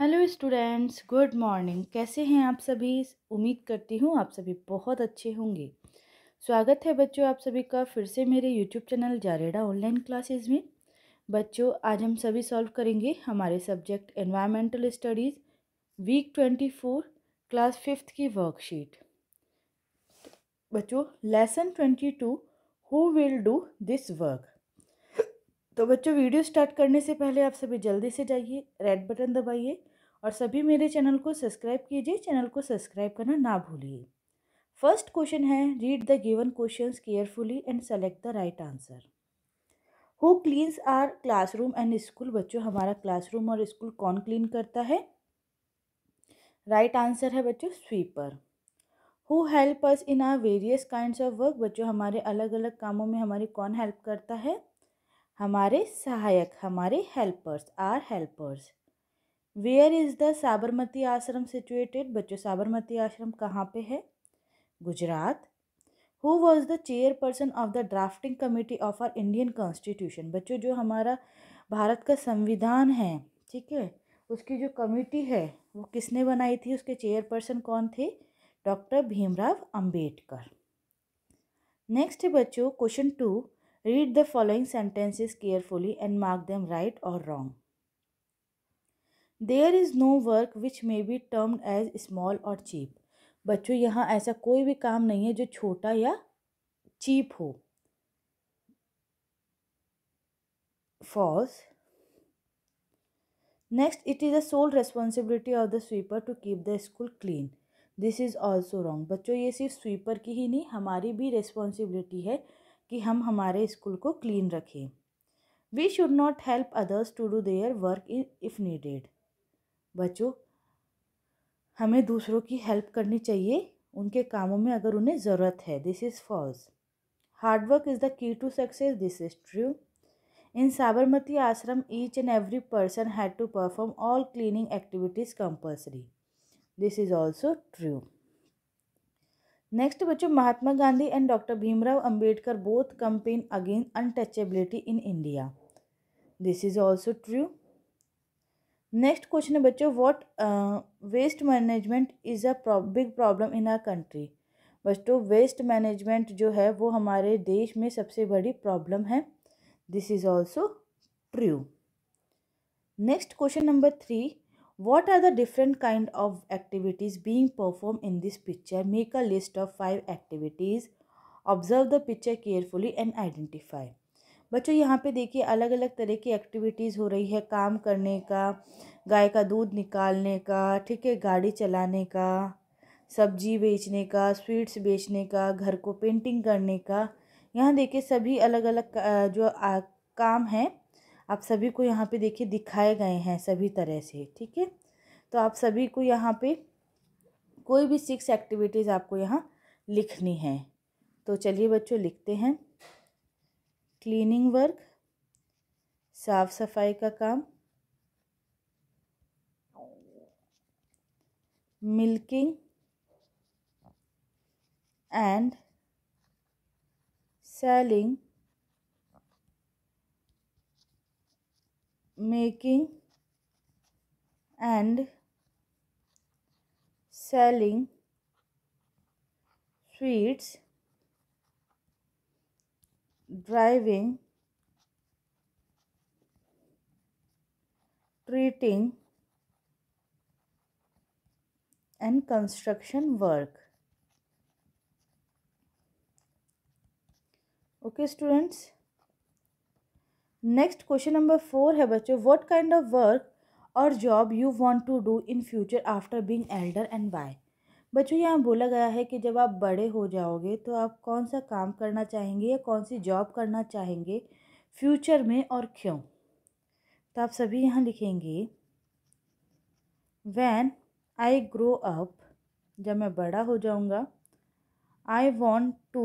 Hello students good morning कैसे हैं आप सभी उम्मीद करती हूँ आप सभी बहुत अच्छे होंगे स्वागत है बच्चों आप सभी का फिर से मेरे यूट्यूब चैनल जारेडा ऑनलाइन क्लासेस में बच्चों आज हम सभी सॉल्व करेंगे हमारे subject environmental studies week twenty four class fifth की वर्कशीट बच्चों lesson twenty two who will do this work तो बच्चों वीडियो स्टार्ट करने से पहले आप सभी जल्दी से जाइए रेड बटन दबाइए और सभी मेरे चैनल को सब्सक्राइब कीजिए चैनल को सब्सक्राइब करना ना भूलिए फर्स्ट क्वेश्चन है read the given questions carefully and select the right answer who cleans our classroom and school बच्चों हमारा क्लासरूम और स्कूल कौन क्लीन करता है राइट right आंसर है बच्चों sweeper who help us in our various kinds of work बच्चों हमारे अलग अलग कामों में हमारी कौन हेल्प करता है हमारे सहायक हमारे helpers are helpers where is the Sabarmati Ashram situated बच्चों साबरमती आश्रम कहाँ पे है Gujarat who was the chairperson of the drafting committee of our Indian constitution बच्चों जो हमारा भारत का संविधान है ठीक है उसकी जो कमेटी है वो किसने बनाई थी उसके चेयरपर्सन कौन थे डॉक्टर भीमराव अंबेडकर नेक्स्ट बच्चों question two Read the following sentences carefully and mark them right or wrong. There is no work which may be termed as small or cheap बच्चों यहाँ ऐसा कोई भी काम नहीं है जो छोटा या चीप हो false next it is the sole responsibility of the sweeper to keep the school clean this is also wrong बच्चों ये सिर्फ स्वीपर की ही नहीं हमारी भी रेस्पॉन्सिबिलिटी है कि हम हमारे स्कूल को क्लीन रखें we should not help others to do their work if needed बच्चों हमें दूसरों की हेल्प करनी चाहिए उनके कामों में अगर उन्हें ज़रूरत है this is false hard work is the key to success this is true in Sabarmati Ashram each and every person had to perform all cleaning activities compulsory this is also true next बच्चों Mahatma Gandhi and doctor Bhimrao Ambedkar both campaign again untouchability in India this is also true next question है बच्चों what waste management is a big problem in our country बच्चों waste management जो है वो हमारे देश में सबसे बड़ी प्रॉब्लम है this is also true next question number three What are the different kind of activities being performed in this picture? Make a list of five activities. Observe the picture carefully and identify. बच्चों यहाँ पे देखिए अलग अलग तरह की activities हो रही है काम करने का गाय का दूध निकालने का ठीक है गाड़ी चलाने का सब्जी बेचने का स्वीट्स बेचने का घर को पेंटिंग करने का यहाँ देखिए सभी अलग अलग जो काम है आप सभी को यहाँ पे देखिए दिखाए गए हैं सभी तरह से ठीक है तो आप सभी को यहाँ पे कोई भी सिक्स एक्टिविटीज़ आपको यहाँ लिखनी है तो चलिए बच्चों लिखते हैं क्लीनिंग वर्क साफ सफाई का काम milking and selling making and selling sweets, driving, treating and construction work. Okay students. Next question number four है बच्चों what kind of work or job you want to do in future after being elder and why बच्चों यहाँ बोला गया है कि जब आप बड़े हो जाओगे तो आप कौन सा काम करना चाहेंगे या कौन सी जॉब करना चाहेंगे फ्यूचर में और क्यों तो आप सभी यहाँ लिखेंगे वैन आई ग्रो अप जब मैं बड़ा हो जाऊँगा I want to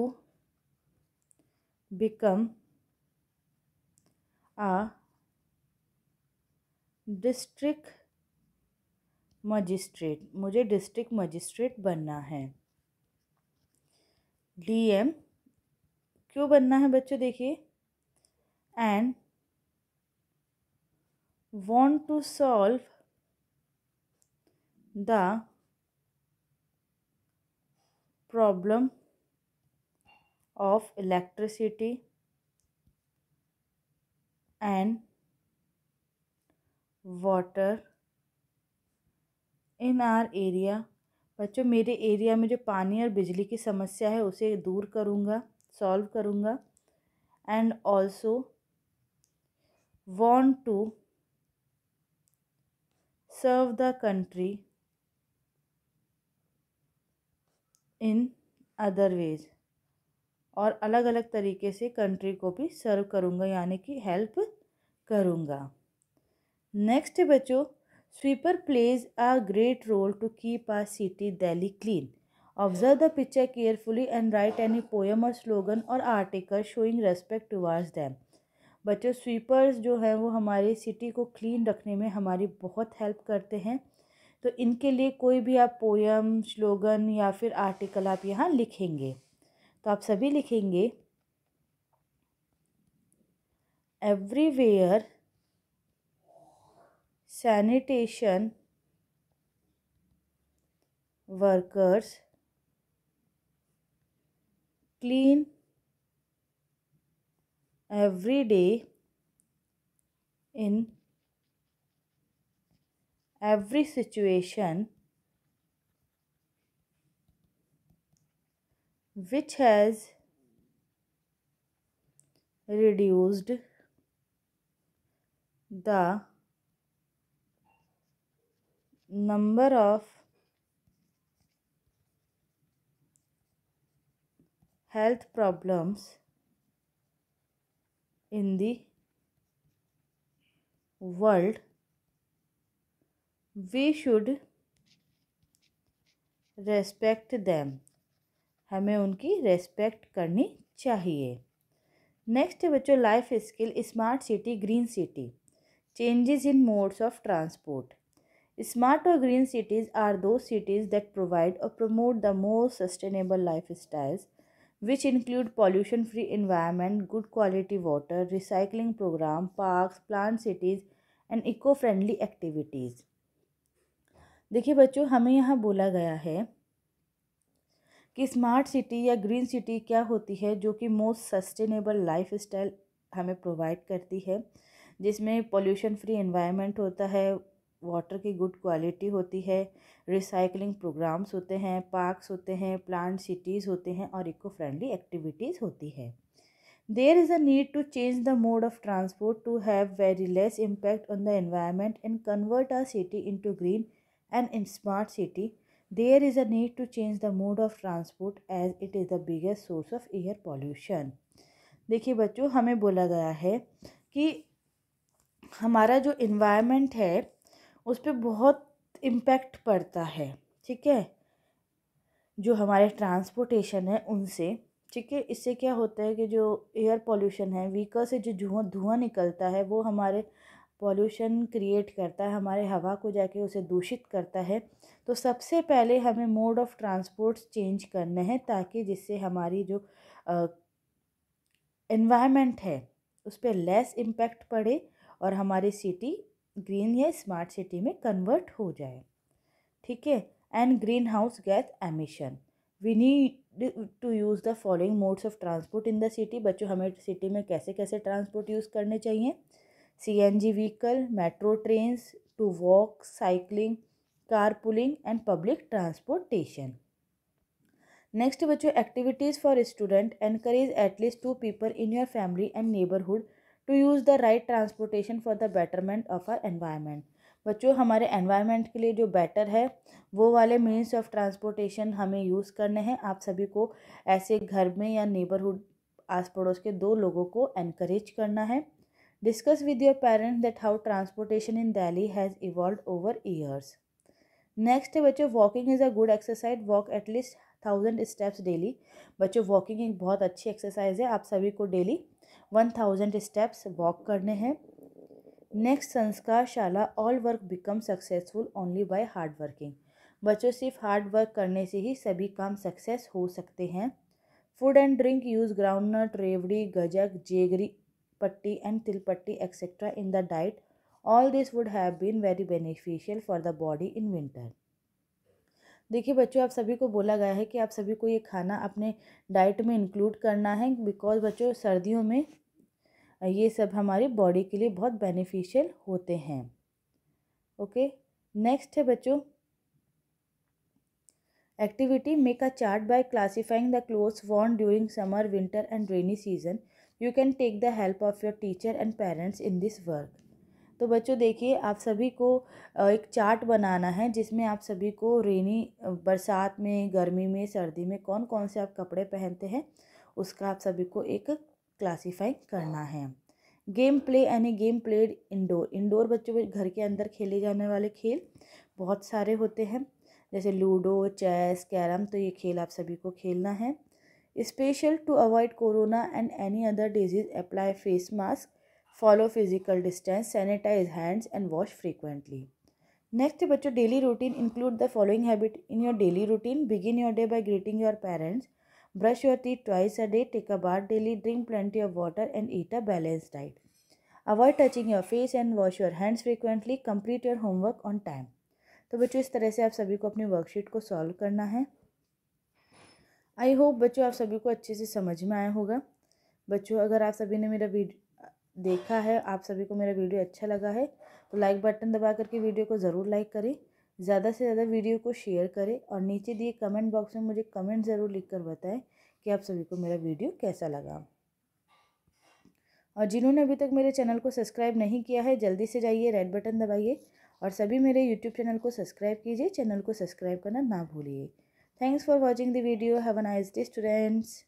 become a district magistrate मुझे डिस्ट्रिक्ट मजिस्ट्रेट बनना है डीएम क्यों बनना है बच्चों देखिए and want to solve the problem of electricity and water in our area बच्चों मेरे एरिया में जो पानी और बिजली की समस्या है उसे दूर करूँगा सॉल्व करूँगा and also want to serve the country in other ways और अलग अलग तरीके से कंट्री को भी सर्व करूँगा यानी कि हेल्प करूँगा नेक्स्ट बच्चों sweeper plays a great role to keep a city Delhi clean observe the picture carefully and write any poem or slogan or article showing respect towards them बच्चों स्वीपर्स जो हैं वो हमारी सिटी को क्लीन रखने में हमारी बहुत हेल्प करते हैं तो इनके लिए कोई भी आप पोएम स्लोगन या फिर आर्टिकल आप यहाँ लिखेंगे तो आप सभी लिखेंगे everywhere sanitation workers clean every day in every situation which has reduced the number of health problems in the world we should respect them हमें उनकी रेस्पेक्ट करनी चाहिए नेक्स्ट है बच्चों life skill smart city green city changes in modes of transport smart और green cities are two cities that provide और promote the most sustainable lifestyles which include pollution free environment good quality water recycling program park plan cities and eco friendly activities देखिए बच्चों हमें यहाँ बोला गया है कि स्मार्ट सिटी या ग्रीन सिटी क्या होती है जो कि मोस्ट सस्टेनेबल लाइफ स्टाइल हमें प्रोवाइड करती है जिसमें पोल्यूशन फ्री इन्वायरमेंट होता है वाटर की गुड क्वालिटी होती है रिसाइकलिंग प्रोग्राम्स होते हैं पार्क्स होते हैं प्लांट सिटीज़ होते हैं और इको फ्रेंडली एक्टिविटीज़ होती है there is a need to change the mode of transport to have very less impact on the environment and convert our city into green and in smart city There is a need to change the mode of transport as it is the biggest source of air pollution. देखिए बच्चों हमें बोला गया है कि हमारा जो environment है उस पर बहुत इम्पैक्ट पड़ता है ठीक है जो हमारे ट्रांसपोर्टेशन है उनसे ठीक है इससे क्या होता है कि जो एयर पोल्यूशन है व्हीकल से जो धुआं धुआं निकलता है वो हमारे पॉल्यूशन क्रिएट करता है हमारे हवा को जाके उसे दूषित करता है तो सबसे पहले हमें मोड ऑफ़ ट्रांसपोर्ट्स चेंज करने हैं ताकि जिससे हमारी जो इन्वायरमेंट है उस पर लेस इम्पैक्ट पड़े और हमारी सिटी ग्रीन या स्मार्ट सिटी में कन्वर्ट हो जाए ठीक है and green house gas emission we need to use the following modes of transport in the city बच्चों हमें सिटी में कैसे कैसे ट्रांसपोर्ट यूज़ करने चाहिए CNG vehicle metro trains to walk cycling car pooling and public transportation next बच्चों activities for student encourage at least to people in your family and neighbourhood to use the right transportation for the betterment of our environment बच्चों हमारे environment के लिए जो better है वो वाले means of transportation हमें यूज़ करने हैं आप सभी को ऐसे घर में या नेबरहुड आस पड़ोस के दो लोगों को एनकरेज करना है Discuss with your parents that how transportation in Delhi has evolved over years. Next है बच्चों walking is a good exercise walk at least thousand steps daily बच्चों वॉकिंग एक बहुत अच्छी एक्सरसाइज है आप सभी को daily one thousand steps walk करने हैं नेक्स्ट संस्कार शाला all work become successful only by hard working बच्चों सिर्फ हार्ड वर्क करने से ही सभी काम सक्सेस हो सकते हैं food and drink use groundnut rewri gajak jaggery patti and tilpatti etc. in the diet, all this would have been very beneficial for the body in winter. देखिए बच्चों आप सभी को बोला गया है कि आप सभी को ये खाना अपने डाइट में इंक्लूड करना है बिकॉज बच्चों सर्दियों में ये सब हमारी बॉडी के लिए बहुत बेनिफिशियल होते हैं ओके नेक्स्ट है बच्चों Activity Make a chart by classifying the clothes worn during summer, winter, and rainy season. You can take the help of your teacher and parents in this work. तो बच्चों देखिए आप सभी को एक चार्ट बनाना है जिसमें आप सभी को रेनी बरसात में गर्मी में सर्दी में कौन कौन से आप कपड़े पहनते हैं उसका आप सभी को एक क्लासीफाई करना है गेम प्ले यानी गेम प्लेड इंडोर इंडोर बच्चों घर के अंदर खेले जाने वाले खेल बहुत सारे होते हैं जैसे लूडो चेस कैरम तो ये खेल आप सभी को खेलना है special to avoid corona and any other disease apply face mask follow physical distance sanitise hands and wash frequently next बच्चों daily routine include the following habit in your daily routine begin your day by greeting your parents brush your teeth twice a day take a bar daily drink plenty of water and eat a balance diet avoid touching your face and wash your hands frequently complete your homework on time तो बच्चों इस तरह से आप सभी को अपनी worksheet को सॉल्व करना है आई होप बच्चों आप सभी को अच्छे से समझ में आया होगा बच्चों अगर आप सभी ने मेरा वीडियो देखा है आप सभी को मेरा वीडियो अच्छा लगा है तो लाइक बटन दबा करके वीडियो को ज़रूर लाइक करें ज़्यादा से ज़्यादा वीडियो को शेयर करें और नीचे दिए कमेंट बॉक्स में मुझे कमेंट ज़रूर लिख कर बताएं कि आप सभी को मेरा वीडियो कैसा लगा और जिन्होंने अभी तक मेरे चैनल को सब्सक्राइब नहीं किया है जल्दी से जाइए रेड बटन दबाइए और सभी मेरे यूट्यूब चैनल को सब्सक्राइब कीजिए चैनल को सब्सक्राइब करना ना भूलिए thanks for watching the video have a nice day students